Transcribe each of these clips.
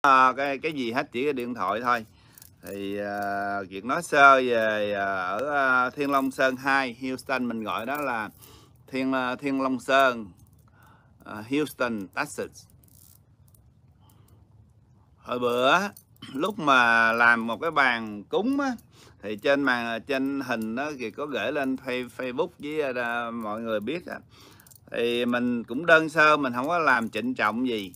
Ờ, cái cái gì hết chỉ cái điện thoại thôi thì ờ, uh, việc nói sơ về uh, ở uh, Thiên Long Sơn 2 Houston mình gọi đó là Thiên uh, Thiên Long Sơn uh, Houston Texas hồi bữa lúc mà làm một cái bàn cúng á, thì trên màn trên hình đó thì có gửi lên Facebook với uh, mọi người biết á. thì mình cũng đơn sơ mình không có làm trịnh trọng gì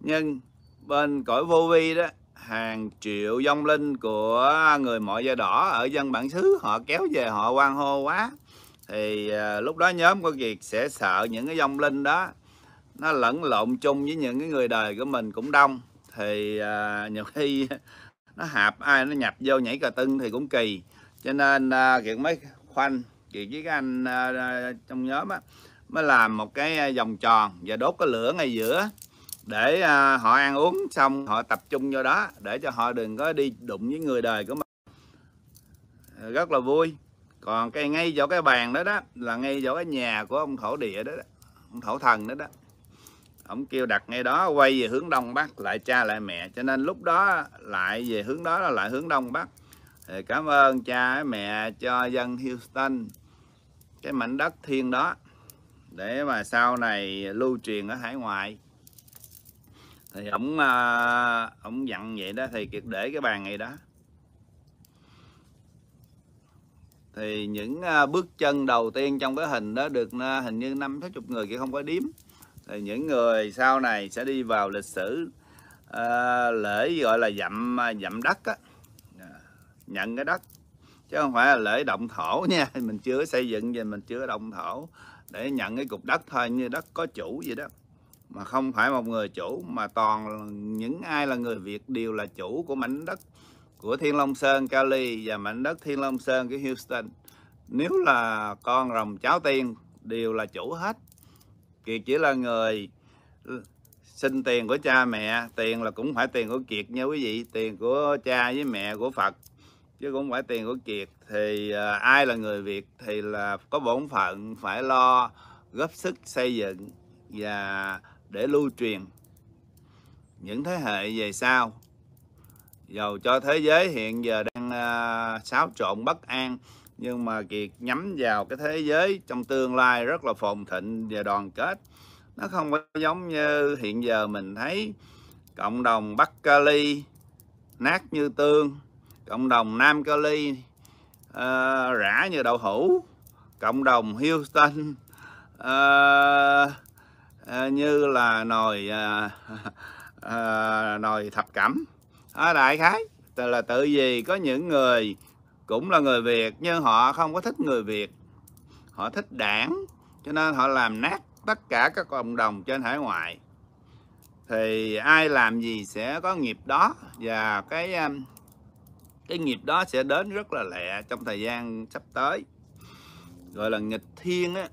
nhưng bên cõi vô vi đó hàng triệu dông linh của người mọi da đỏ ở dân bản xứ họ kéo về họ quan hô quá thì à, lúc đó nhóm của việt sẽ sợ những cái dông linh đó nó lẫn lộn chung với những cái người đời của mình cũng đông thì à, nhiều khi nó hạp ai nó nhập vô nhảy cà tưng thì cũng kỳ cho nên à, Kiệt mới khoanh Kiệt với các anh à, trong nhóm á mới làm một cái à, vòng tròn và đốt cái lửa ngay giữa để à, họ ăn uống xong họ tập trung vô đó để cho họ đừng có đi đụng với người đời của mình rất là vui còn cái ngay chỗ cái bàn đó đó là ngay chỗ cái nhà của ông thổ địa đó, đó ông thổ thần đó đó ông kêu đặt ngay đó quay về hướng đông bắc lại cha lại mẹ cho nên lúc đó lại về hướng đó là lại hướng đông bắc thì cảm ơn cha mẹ cho dân Houston cái mảnh đất thiên đó để mà sau này lưu truyền ở hải ngoại thì ổng à, ổng dặn vậy đó thì kiệt để cái bàn này đó thì những à, bước chân đầu tiên trong cái hình đó được à, hình như năm sáu chục người kia không có điếm thì những người sau này sẽ đi vào lịch sử à, lễ gọi là dặm dặm đất á dạ, nhận cái đất chứ không phải là lễ động thổ nha mình chưa xây dựng gì mình chưa động thổ để nhận cái cục đất thôi như đất có chủ vậy đó mà không phải một người chủ mà toàn những ai là người Việt đều là chủ của mảnh đất của Thiên Long Sơn Cali và mảnh đất Thiên Long Sơn cái Houston nếu là con rồng cháu tiên đều là chủ hết Kiệt chỉ là người xin tiền của cha mẹ tiền là cũng phải tiền của Kiệt nha quý vị tiền của cha với mẹ của Phật chứ cũng phải tiền của Kiệt thì à, ai là người Việt thì là có bổn phận phải lo góp sức xây dựng và để lưu truyền những thế hệ về sau dầu cho thế giới hiện giờ đang uh, xáo trộn bất an nhưng mà kiệt nhắm vào cái thế giới trong tương lai rất là phồn thịnh và đoàn kết nó không có giống như hiện giờ mình thấy cộng đồng bắc cali nát như tương cộng đồng nam cali uh, rã như đậu hũ cộng đồng houston uh, À, như là nồi à, à, nồi thập cẩm à, đại khái từ là tự gì có những người cũng là người Việt nhưng họ không có thích người Việt họ thích đảng cho nên họ làm nát tất cả các cộng đồng trên hải ngoại thì ai làm gì sẽ có nghiệp đó và cái à, cái nghiệp đó sẽ đến rất là lẹ trong thời gian sắp tới gọi là nghịch thiên á